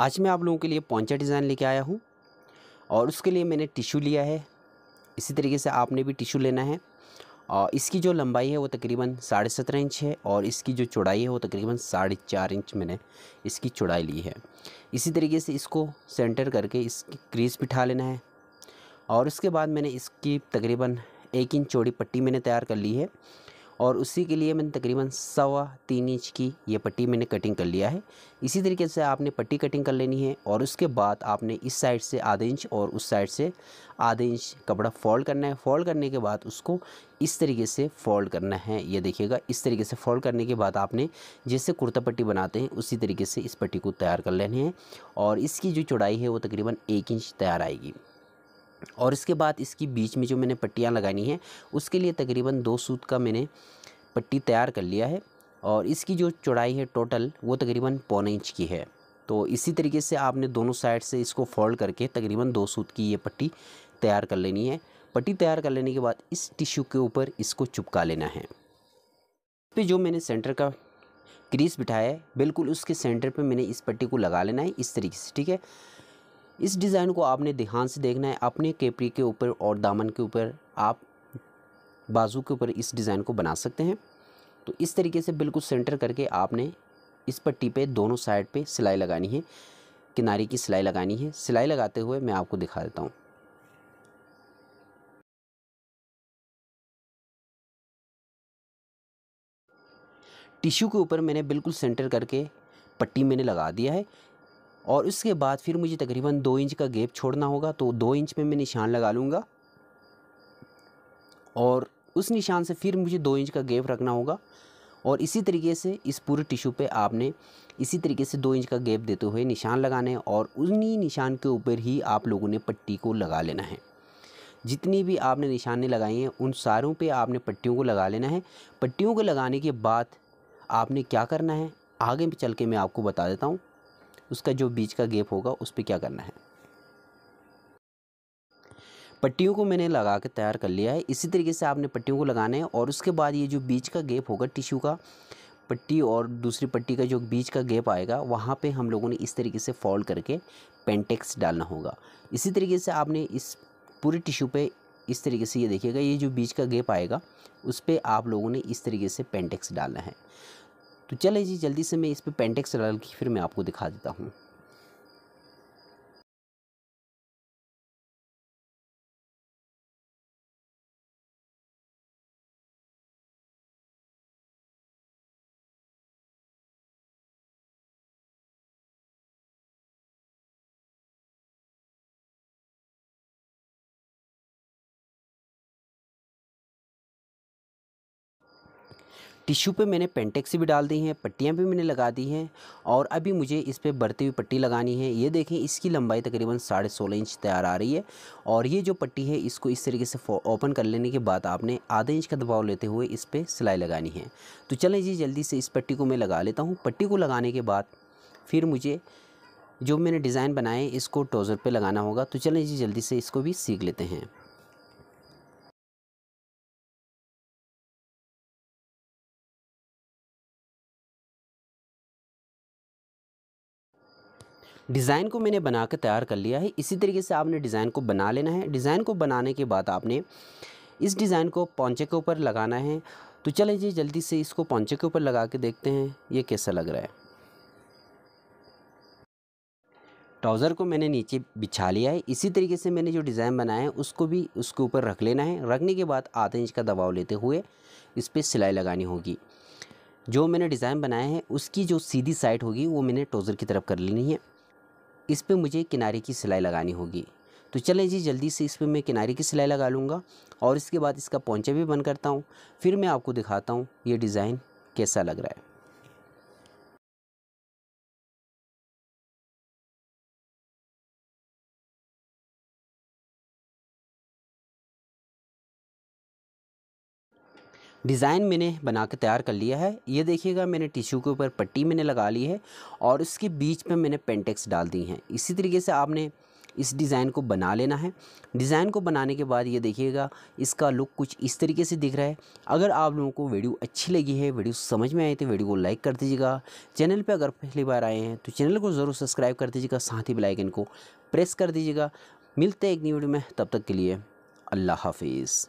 आज मैं आप लोगों के लिए पौचा डिज़ाइन लेके आया हूँ और उसके लिए मैंने टिशू लिया है इसी तरीके से आपने भी टिशू लेना है और इसकी जो लंबाई है वो तकरीबन साढ़े सत्रह इंच है और इसकी जो चौड़ाई है वो तकरीबन साढ़े चार इंच मैंने इसकी चौड़ाई ली है इसी तरीके से इसको सेंटर करके इसकी क्रीज बिठा लेना है और उसके बाद मैंने इसकी तकरीबन एक इंच चौड़ी पट्टी मैंने तैयार कर ली है और उसी के लिए मैंने तकरीबन सवा तीन इंच की ये पट्टी मैंने कटिंग कर लिया है इसी तरीके से आपने पट्टी कटिंग कर लेनी है और उसके बाद आपने इस साइड से आधे इंच और उस साइड से आधे इंच कपड़ा फोल्ड करना है फोल्ड करने के बाद उसको इस तरीके से फोल्ड करना है ये देखिएगा इस तरीके से फोल्ड करने के बाद आपने जैसे कुर्ता पट्टी बनाते हैं उसी तरीके से इस पट्टी को तैयार कर लेने हैं और इसकी जो चौड़ाई है वो तकरीबन एक इंच तैयार आएगी और इसके बाद इसकी बीच में जो मैंने पट्टियाँ लगानी हैं उसके लिए तकरीबन दो सूत का मैंने पट्टी तैयार कर लिया है और इसकी जो चौड़ाई है टोटल वो तकरीबन पौने इंच की है तो इसी तरीके से आपने दोनों साइड से इसको फोल्ड करके तकरीबन दो सूत की ये पट्टी तैयार कर लेनी है पट्टी तैयार कर लेने के बाद इस टिश्यू के ऊपर इसको चिपका लेना है पे जो मैंने सेंटर का क्रीज बिठाया है बिल्कुल उसके सेंटर पे मैंने इस पट्टी को लगा लेना है इस तरीके से ठीक है इस डिज़ाइन को आपने ध्यान से देखना है अपने केपरी के ऊपर और दामन के ऊपर आप बाजू के ऊपर इस डिज़ाइन को बना सकते हैं तो इस तरीके से बिल्कुल सेंटर करके आपने इस पट्टी पे दोनों साइड पे सिलाई लगानी है किनारे की सिलाई लगानी है सिलाई लगाते हुए मैं आपको दिखा देता हूँ टिश्यू के ऊपर मैंने बिल्कुल सेंटर करके पट्टी मैंने लगा दिया है और उसके बाद फिर मुझे तकरीबन दो इंच का गेप छोड़ना होगा तो दो इंच पे मैं निशान लगा लूँगा और उस निशान से फिर मुझे दो इंच का गेप रखना होगा और इसी तरीके से इस पूरे टिशू पे आपने इसी तरीके से दो इंच का गेप देते हुए निशान लगाने और उन्हीं निशान के ऊपर ही आप लोगों ने पट्टी को लगा लेना है जितनी भी आपने निशाने लगाई हैं उन सारों पे आपने पट्टियों को लगा लेना है पट्टियों को लगाने के बाद आपने क्या करना है आगे चल के मैं आपको बता देता हूँ उसका जो बीच का गेप होगा उस पर क्या करना है पट्टियों को मैंने लगा के तैयार कर लिया है इसी तरीके से आपने पट्टियों को लगाने हैं और उसके बाद ये जो बीच का गेप होगा टिश्यू का पट्टी और दूसरी पट्टी का जो बीच का गेप आएगा वहाँ पे हम लोगों ने इस तरीके से फोल्ड करके पेंटेक्स डालना होगा इसी तरीके से आपने इस पूरे टिश्यू पे इस तरीके से ये देखिएगा ये जो बीच का गेप आएगा उस पर आप लोगों ने इस तरीके से पेंटेक्स डालना है तो चले जी जल्दी से मैं इस पर पेंटेक्स डाल के फिर मैं आपको दिखा देता हूँ टिश्यू पे मैंने पेंटेक्स भी डाल दी हैं पट्टियाँ भी मैंने लगा दी हैं और अभी मुझे इस पर बढ़ती हुई पट्टी लगानी है ये देखें इसकी लंबाई तकरीबन साढ़े सोलह इंच तैयार आ रही है और ये जो पट्टी है इसको इस तरीके से ओपन कर लेने के बाद आपने आधे इंच का दबाव लेते हुए इस पर सिलाई लगानी है तो चलें जी जल्दी से इस पट्टी को मैं लगा लेता हूँ पट्टी को लगाने के बाद फिर मुझे जो मैंने डिज़ाइन बनाए इसको टोज़र पर लगाना होगा तो चलें जी जल्दी से इसको भी सीख लेते हैं डिज़ाइन को मैंने बना कर तैयार कर लिया है इसी तरीके से आपने डिज़ाइन को बना लेना है डिज़ाइन को बनाने के बाद आपने इस डिज़ाइन को पौचे के ऊपर लगाना है तो चलें जी जल्दी से इसको पौचे के ऊपर लगा के देखते हैं ये कैसा लग रहा है ट्राउज़र को मैंने नीचे बिछा लिया है इसी तरीके से मैंने जो डिज़ाइन बनाया है उसको भी उसके ऊपर रख लेना है रखने के बाद आधे इंच का दबाव लेते हुए इस पर सिलाई लगानी होगी जो मैंने डिज़ाइन बनाया है उसकी जो सीधी साइड होगी वो मैंने ट्राउज़र की तरफ कर लेनी है इस पर मुझे किनारे की सिलाई लगानी होगी तो चलें जी जल्दी से इस पर मैं किनारे की सिलाई लगा लूँगा और इसके बाद इसका पौचा भी बंद करता हूँ फिर मैं आपको दिखाता हूँ ये डिज़ाइन कैसा लग रहा है डिज़ाइन मैंने बना के तैयार कर लिया है ये देखिएगा मैंने टिश्यू के ऊपर पट्टी मैंने लगा ली है और उसके बीच में मैंने पेंटेक्स डाल दी हैं इसी तरीके से आपने इस डिज़ाइन को बना लेना है डिज़ाइन को बनाने के बाद ये देखिएगा इसका लुक कुछ इस तरीके से दिख रहा है अगर आप लोगों को वीडियो अच्छी लगी है वीडियो समझ में आई तो वीडियो को लाइक कर दीजिएगा चैनल पे अगर पहली बार आए हैं तो चैनल को ज़रूर सब्सक्राइब कर दीजिएगा साथ ही बेलाइकन को प्रेस कर दीजिएगा मिलते हैं एक नई वीडियो में तब तक के लिए अल्लाह हाफिज़